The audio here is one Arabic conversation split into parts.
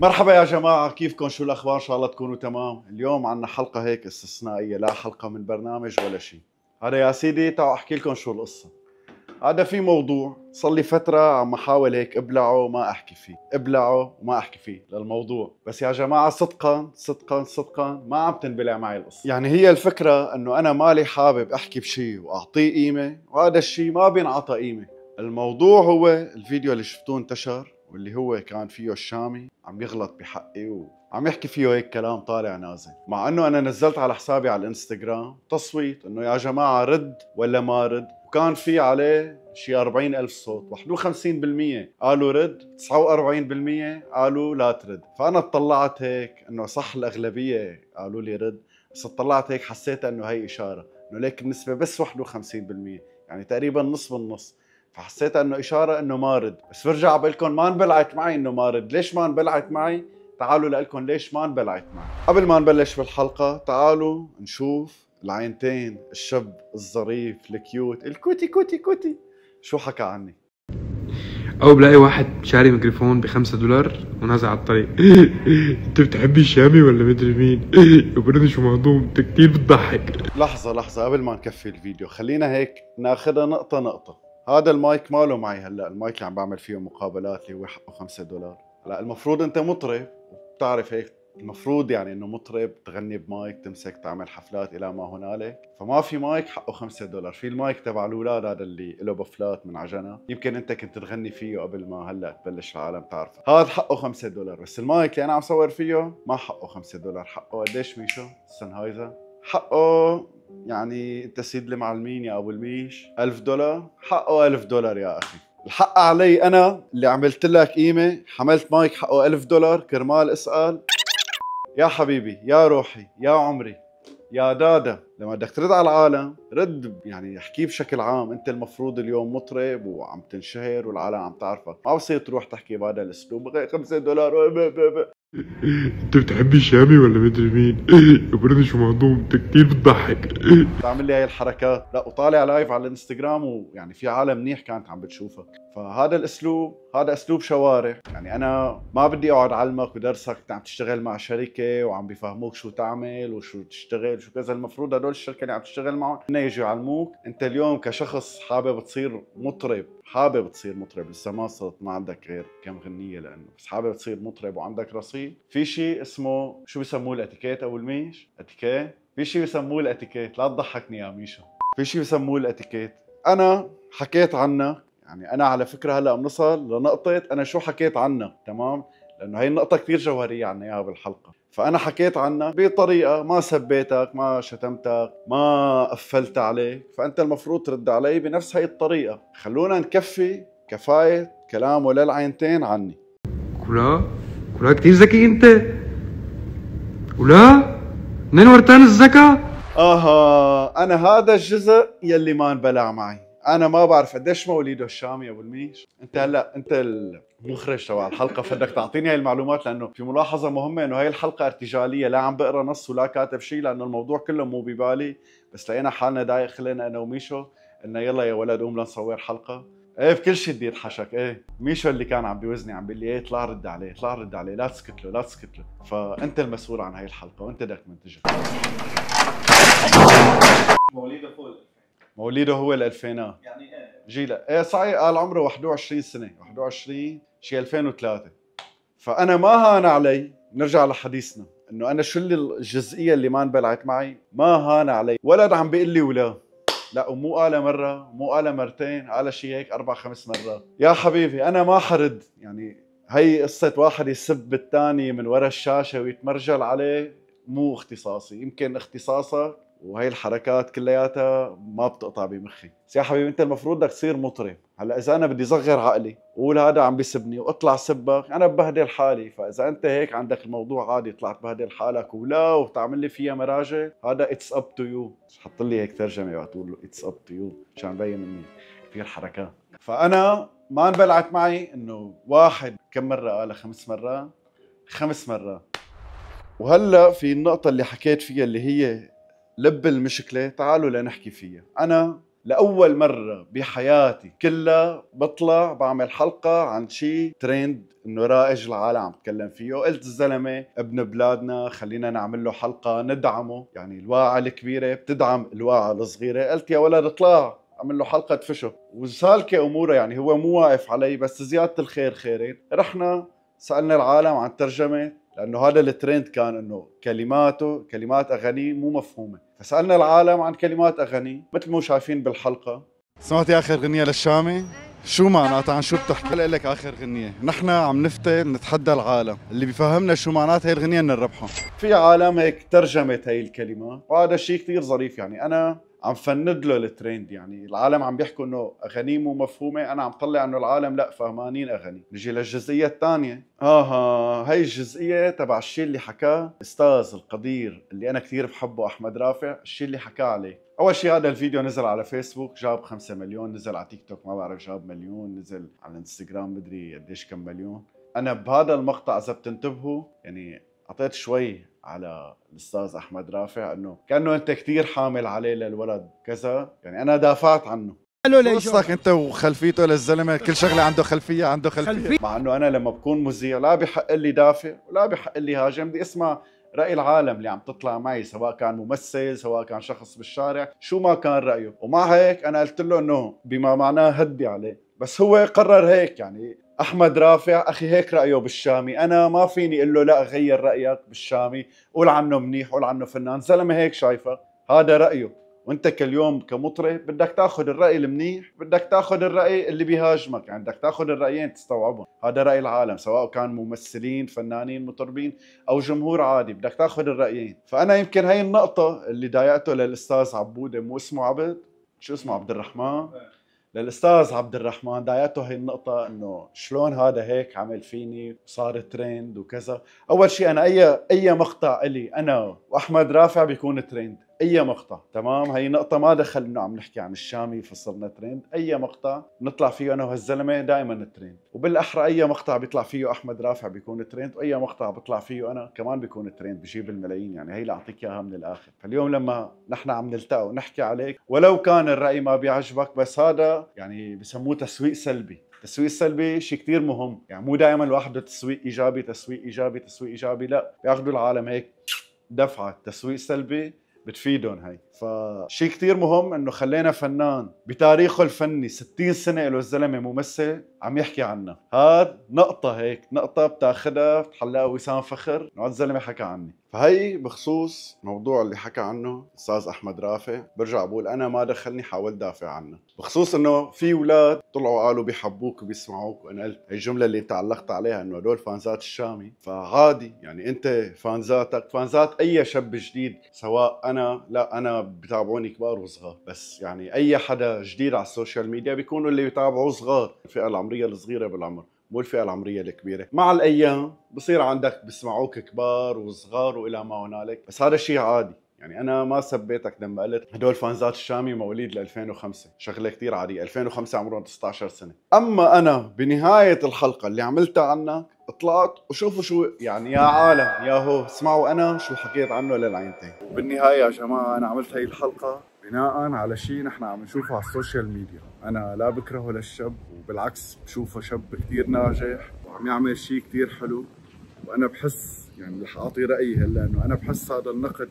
مرحبا يا جماعة كيفكم شو الأخبار إن شاء الله تكونوا تمام اليوم عنا حلقة هيك استثنائية لا حلقة من برنامج ولا شيء هذا يا سيدي تعو أحكي لكم شو القصة هذا في موضوع صار لي فترة عم احاول هيك ابلعه وما احكي فيه، ابلعه وما احكي فيه للموضوع، بس يا جماعة صدقا صدقا صدقا ما عم تنبلع معي القصة، يعني هي الفكرة انه انا مالي حابب احكي بشيء واعطيه قيمة وهذا الشيء ما بينعطى قيمة، الموضوع هو الفيديو اللي شفتوه انتشر واللي هو كان فيه الشامي عم يغلط بحقي وعم يحكي فيه هيك كلام طالع نازل مع انه انا نزلت على حسابي على الانستغرام تصويت انه يا جماعه رد ولا ما رد وكان في عليه شي 40 ألف صوت 51% قالوا رد 49% قالوا لا ترد فأنا اطلعت هيك أنه صح الأغلبية قالوا لي رد بس اطلعت هيك حسيت أنه هي إشارة أنه ليك النسبة بس 51% يعني تقريبا نص النص فحسيت انه اشاره انه مارد بس برجع بقول لكم ما انبلعت معي انه مارد ليش ما انبلعت معي تعالوا لكم ليش ما انبلعت معي قبل ما نبلش بالحلقه تعالوا نشوف العينتين الشاب الظريف الكيوت الكوتي كوتي كوتي شو حكى عني او بلاقي واحد شاري ميكروفون بخمسة دولار ونازع على الطريق انت بتحبي الشامي ولا مدري مين وبرني شو مهضوم انت كتير بتضحك لحظة لحظة قبل ما نكفي الفيديو خلينا هيك ناخذها نقطة نقطة هذا المايك ماله معي هلا المايك اللي عم بعمل فيه مقابلات اللي هو حقه 5 دولار هلا المفروض انت مطرب وبتعرف هيك المفروض يعني انه مطرب تغني بمايك تمسك تعمل حفلات الى ما هنالك فما في مايك حقه 5 دولار في المايك تبع الاولاد هذا اللي له بفلات من عجنه يمكن انت كنت تغني فيه قبل ما هلا تبلش العالم تعرفه هذا حقه 5 دولار بس المايك اللي انا عم صور فيه ما حقه 5 دولار حقه قديش ميشو سنهايزر حقه يعني انت سيد المعلمين يا ابو الميش 1000 دولار حقه 1000 دولار يا اخي الحق علي انا اللي عملت لك قيمه حملت مايك حقه 1000 دولار كرمال اسال يا حبيبي يا روحي يا عمري يا دادا لما بدك ترد على العالم رد يعني احكي بشكل عام انت المفروض اليوم مطرب وعم تنشهر والعالم عم تعرفك ما بصير تروح تحكي بهذا الاسلوب 5 دولار انت بتحبي الشامي ولا مدري مين؟ يا بردي شو مهضوم انت كثير بتضحك بتعمل لي هاي الحركات، لا وطالع لايف على الانستغرام ويعني في عالم منيح كانت عم بتشوفك، فهذا الاسلوب هذا اسلوب شوارع، يعني انا ما بدي اقعد علمك ودرسك انت عم تشتغل مع شركه وعم بيفهموك شو تعمل وشو تشتغل شو كذا، المفروض هدول الشركه اللي عم تشتغل معهم هن يجوا يعلموك، انت اليوم كشخص حابب تصير مطرب حابب تصير مطرب لسه ما صرت ما عندك غير كم غنيه لانه بس حابب تصير مطرب وعندك رصيد شخصي في شيء اسمه شو بسموه الاتيكيت او الميش اتيكيت في شيء بسموه الاتيكيت لا تضحكني يا ميشا في شيء بسموه الاتيكيت انا حكيت عنها يعني انا على فكره هلا بنصل لنقطه انا شو حكيت عنها تمام لانه هي النقطه كثير جوهريه عنا اياها بالحلقه فانا حكيت عنها بطريقه ما سبيتك ما شتمتك ما قفلت عليك فانت المفروض ترد علي بنفس هي الطريقه خلونا نكفي كفايه كلام ولا العينتين عني كلا ولا كتير ذكي انت ولا منين ورتان الذكاء اها انا هذا الجزء يلي ما انبلع معي انا ما بعرف قديش مواليده الشامي ابو الميش انت هلا انت المخرج تبع الحلقه فبدك تعطيني هاي المعلومات لانه في ملاحظه مهمه انه هاي الحلقه ارتجاليه لا عم بقرا نص ولا كاتب شيء لانه الموضوع كله مو ببالي بس لقينا حالنا دايخ لنا انا وميشو انه يلا يا ولد قوم لنصور حلقه ايه بكل شيء بدي اضحشك ايه ميشو اللي كان عم بيوزني عم بيقول لي ايه اطلع رد عليه اطلع رد عليه لا تسكت له لا تسكت له فانت المسؤول عن هاي الحلقه وانت بدك منتجها موليده فوق موليده هو ال 2000 آه. يعني ايه جيلا ايه صحيح قال عمره 21 سنه 21 شي 2003 فانا ما هان علي نرجع لحديثنا انه انا شو اللي الجزئيه اللي ما انبلعت معي ما هان علي ولد عم بيقول لي ولا لا ومو قالها مرة مو قالها مرتين قالها شي هيك أربع خمس مرات يا حبيبي أنا ما حرد يعني هي قصة واحد يسب الثاني من ورا الشاشة ويتمرجل عليه مو اختصاصي يمكن اختصاصك وهي الحركات كلياتها ما بتقطع بمخي بس يا حبيبي انت المفروض بدك تصير مطرب هلا اذا انا بدي صغر عقلي وقول هذا عم بيسبني واطلع سبك انا ببهدل حالي فاذا انت هيك عندك الموضوع عادي طلعت بهدل حالك ولا وتعمل لي فيها مراجع هذا اتس اب تو يو حط لي هيك ترجمه وقت له اتس اب تو يو عشان بين مني كثير حركات فانا ما انبلعت معي انه واحد كم مره قالها خمس مرات خمس مرات وهلا في النقطة اللي حكيت فيها اللي هي لب المشكله تعالوا لنحكي فيها انا لاول مره بحياتي كلها بطلع بعمل حلقه عن شيء ترند انه رائج العالم عم تكلم فيه قلت الزلمه ابن بلادنا خلينا نعمل له حلقه ندعمه يعني الواعه الكبيره بتدعم الواعه الصغيره قلت يا ولد اطلع عمل له حلقه فشو وسالكه اموره يعني هو مو واقف علي بس زياده الخير خيرين رحنا سالنا العالم عن ترجمه لانه هذا الترند كان انه كلماته كلمات اغانيه مو مفهومه فسالنا العالم عن كلمات اغانيه مثل ما شايفين بالحلقه سمعتي اخر اغنيه للشامي؟ شو معناتها عن شو بتحكي لك اخر غنيه نحن عم نفتي نتحدى العالم اللي بيفهمنا شو معنات هي الغنيه نربحها في عالم هيك ترجمت هي الكلمه وهذا الشيء كثير ظريف يعني انا عم فند له الترند يعني العالم عم بيحكوا انه اغاني مو مفهومه انا عم طلع انه العالم لا فهمانين اغاني نجي للجزئيه الثانيه اها هي الجزئيه تبع الشيء اللي حكاه استاذ القدير اللي انا كثير بحبه احمد رافع الشيء اللي حكاه عليه اول شيء هذا الفيديو نزل على فيسبوك جاب 5 مليون نزل على تيك توك ما بعرف جاب مليون نزل على انستغرام مدري قديش كم مليون انا بهذا المقطع اذا بتنتبهوا يعني اعطيت شوي على الاستاذ احمد رافع انه كانه انت كثير حامل عليه للولد كذا يعني انا دافعت عنه قالوا لي قصتك انت وخلفيته للزلمه كل شغله عنده خلفيه عنده خلفيه, خلفية. مع انه انا لما بكون مذيع لا بحق لي دافع ولا بحق لي هاجم بدي اسمع راي العالم اللي عم تطلع معي سواء كان ممثل سواء كان شخص بالشارع شو ما كان رايه ومع هيك انا قلت له انه بما معناه هدي عليه بس هو قرر هيك يعني احمد رافع اخي هيك رايه بالشامي انا ما فيني اقول له لا غير رايك بالشامي قول عنه منيح قول عنه فنان زلمه هيك شايفه هذا رايه وانت كاليوم كمطرب بدك تاخذ الراي المنيح بدك تاخذ الراي اللي بيهاجمك يعني بدك تاخذ الرايين تستوعبهم هذا راي العالم سواء كان ممثلين فنانين مطربين او جمهور عادي بدك تاخذ الرايين فانا يمكن هي النقطه اللي ضايقته للاستاذ عبوده مو اسمه عبد شو اسمه عبد الرحمن للاستاذ عبد الرحمن ضايقته هي النقطة انه شلون هذا هيك عمل فيني وصار ترند وكذا، أول شيء أنا أي أي مقطع إلي أنا وأحمد رافع بيكون ترند، اي مقطع تمام هي نقطه ما دخل انه عم نحكي عن الشامي فصلنا ترند اي مقطع نطلع فيه انا وهالزلمه دائما ترند وبالاحرى اي مقطع بيطلع فيه احمد رافع بيكون ترند واي مقطع بطلع فيه انا كمان بيكون ترند بجيب الملايين يعني هي اللي اعطيك اياها من الاخر فاليوم لما نحن عم نلتقى ونحكي عليك ولو كان الراي ما بيعجبك بس هذا يعني بسموه تسويق سلبي تسويق سلبي شيء كثير مهم يعني مو دائما الواحد بده تسويق ايجابي تسويق ايجابي تسويق ايجابي لا بياخذوا العالم هيك دفعه تسويق سلبي بتفيدهم هي فشي كتير مهم انه خلينا فنان بتاريخه الفني 60 سنه له الزلمه ممثل عم يحكي عنا هاد نقطه هيك نقطه بتاخدها بتحلقها وسام فخر انه الزلمه حكى عني فهي بخصوص موضوع اللي حكى عنه استاذ احمد رافع برجع بقول انا ما دخلني حاول دافع عنه بخصوص انه في اولاد طلعوا قالوا بيحبوك وبيسمعوك وانا قلت الجمله اللي تعلقت عليها انه هدول فانزات الشامي فعادي يعني انت فانزاتك فانزات اي شاب جديد سواء انا لا انا بتابعوني كبار وصغار بس يعني اي حدا جديد على السوشيال ميديا بيكونوا اللي بيتابعوه صغار الفئه العمريه الصغيره بالعمر مو الفئه العمريه الكبيره مع الايام بصير عندك بسمعوك كبار وصغار والى ما هنالك بس هذا الشيء عادي يعني انا ما سبيتك لما قلت هدول فانزات الشامي مواليد 2005 شغله كثير عاديه 2005 عمرهم 19 سنه اما انا بنهايه الحلقه اللي عملتها عنك طلعت وشوفوا شو يعني يا عالم يا هو اسمعوا انا شو حكيت عنه للعينتين وبالنهايه يا جماعه انا عملت هاي الحلقه بناء على شيء نحن عم نشوفه على السوشيال ميديا انا لا بكرهه للشاب وبالعكس بشوفه شاب كثير ناجح وعم يعمل شيء كثير حلو وانا بحس يعني رح اعطي رايي هلا انه انا بحس هذا النقد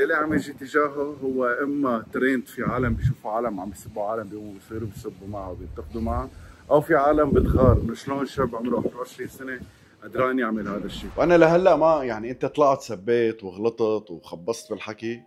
يلي عم يجي تجاهه هو اما ترند في عالم بيشوفوا عالم عم يسبوا عالم بيقوموا بيصيروا بيسبوا معه وبينتقدوا معه او في عالم بتغار انه شلون شاب عمره 21 سنه قدران يعمل هذا الشيء وانا لهلا ما يعني انت طلعت سبيت وغلطت وخبصت بالحكي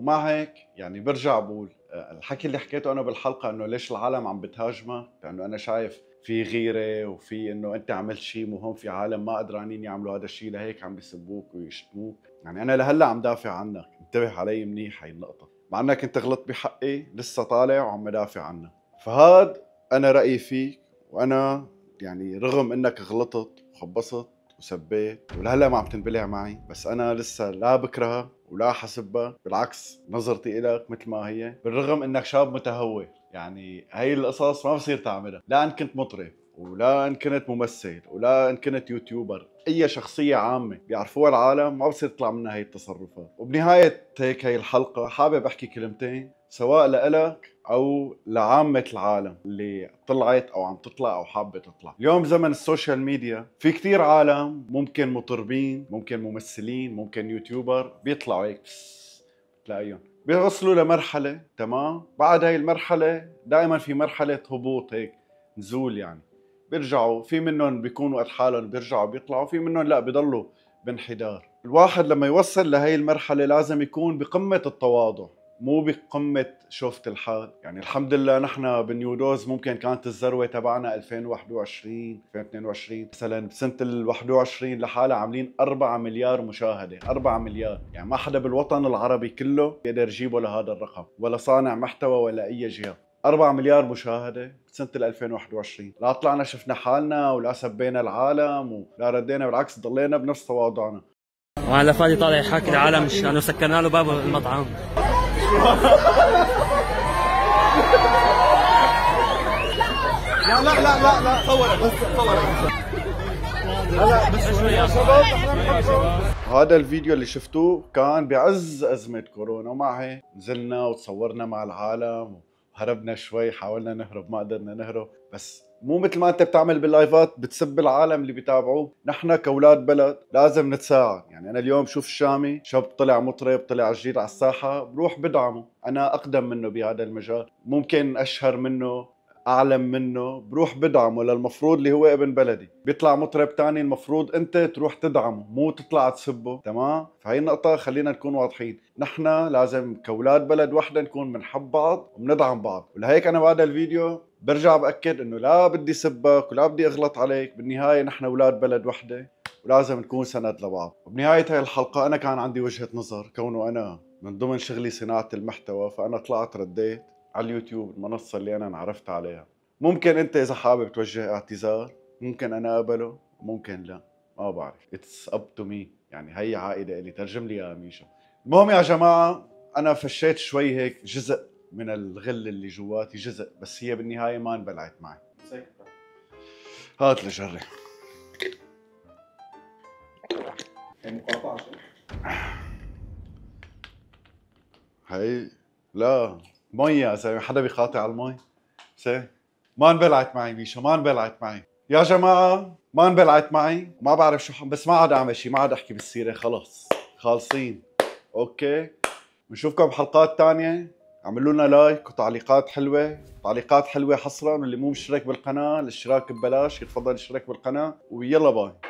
ومع هيك يعني برجع بقول آه، الحكي اللي حكيته انا بالحلقه انه ليش العالم عم بتهاجمك لانه انا شايف في غيره وفي انه انت عملت شيء مهم في عالم ما قدرانين يعملوا هذا الشيء لهيك عم بيسبوك ويشتموك يعني انا لهلا عم دافع عنك انتبه علي منيح هاي النقطه مع انك انت غلطت بحقي لسه طالع وعم بدافع عنك فهاد انا رايي فيك وانا يعني رغم انك غلطت وخبصت وسبيت ولهلا ما عم تنبلع معي بس انا لسه لا بكرهها ولا حسبها بالعكس نظرتي إلك مثل ما هي بالرغم انك شاب متهور يعني هاي القصص ما بصير تعملها لا ان كنت مطرب ولا ان كنت ممثل ولا ان كنت يوتيوبر اي شخصيه عامه بيعرفوها العالم ما بصير تطلع منها هي التصرفات وبنهايه هيك هي الحلقه حابب احكي كلمتين سواء لإلك او لعامه العالم اللي طلعت او عم تطلع او حابه تطلع اليوم زمن السوشيال ميديا في كثير عالم ممكن مطربين ممكن ممثلين ممكن يوتيوبر بيطلعوا هيك بتلاقيهم بيوصلوا لمرحله تمام بعد هاي المرحله دائما في مرحله هبوط هيك نزول يعني بيرجعوا في منهم بيكونوا قد حالهم بيرجعوا بيطلعوا في منهم لا بيضلوا بانحدار الواحد لما يوصل لهي المرحله لازم يكون بقمه التواضع مو بقمه شوفه الحال يعني الحمد لله نحن دوز ممكن كانت الذروه تبعنا 2021 2022 مثلا بسنه ال 21 لحالها عاملين 4 مليار مشاهده 4 مليار يعني ما حدا بالوطن العربي كله بيقدر يجيبه لهذا الرقم ولا صانع محتوى ولا اي جهه 4 مليار مشاهدة سنة 2021 لا طلعنا شفنا حالنا ولا سبينا العالم ولا ردينا بالعكس ضلينا بنفس تواضعنا وعلى فادي طالع يحاكي العالم انه سكرنا له باب المطعم لا لا لا لا هذا الفيديو اللي شفتوه كان بعز ازمه كورونا ومع هيك نزلنا وتصورنا مع العالم هربنا شوي حاولنا نهرب ما قدرنا نهرب بس مو مثل ما انت بتعمل باللايفات بتسب العالم اللي بيتابعوه نحن كاولاد بلد لازم نتساعد يعني انا اليوم شوف الشامي شاب طلع مطرب طلع جديد على الساحه بروح بدعمه انا اقدم منه بهذا المجال ممكن اشهر منه اعلم منه بروح بدعمه للمفروض اللي هو ابن بلدي بيطلع مطرب تاني المفروض انت تروح تدعمه مو تطلع تسبه تمام فهي النقطة خلينا نكون واضحين نحن لازم كولاد بلد وحدة نكون بنحب بعض وبندعم بعض ولهيك انا بهذا الفيديو برجع باكد انه لا بدي سبك ولا بدي اغلط عليك بالنهايه نحن اولاد بلد وحده ولازم نكون سند لبعض وبنهايه هاي الحلقه انا كان عندي وجهه نظر كونه انا من ضمن شغلي صناعه المحتوى فانا طلعت رديت على اليوتيوب المنصه اللي انا انعرفت عليها ممكن انت اذا حابب توجه اعتذار ممكن انا اقبله ممكن لا ما بعرف اتس اب تو مي يعني هي عائده الي ترجم لي يا ميشا المهم يا جماعه انا فشيت شوي هيك جزء من الغل اللي جواتي جزء بس هي بالنهايه ما انبلعت معي هات لجري هاي لا مي يا زلمه حدا بيخاطي على المي سي ما انبلعت معي ميشا ما انبلعت معي يا جماعه ما انبلعت معي ما بعرف شو حم... بس ما عاد اعمل شيء ما عاد احكي بالسيره خلص خالصين اوكي بنشوفكم بحلقات تانية اعملوا لنا لايك وتعليقات حلوة تعليقات حلوة حصرا واللي مو مشترك بالقناة الاشتراك ببلاش يتفضل يشترك بالقناة ويلا باي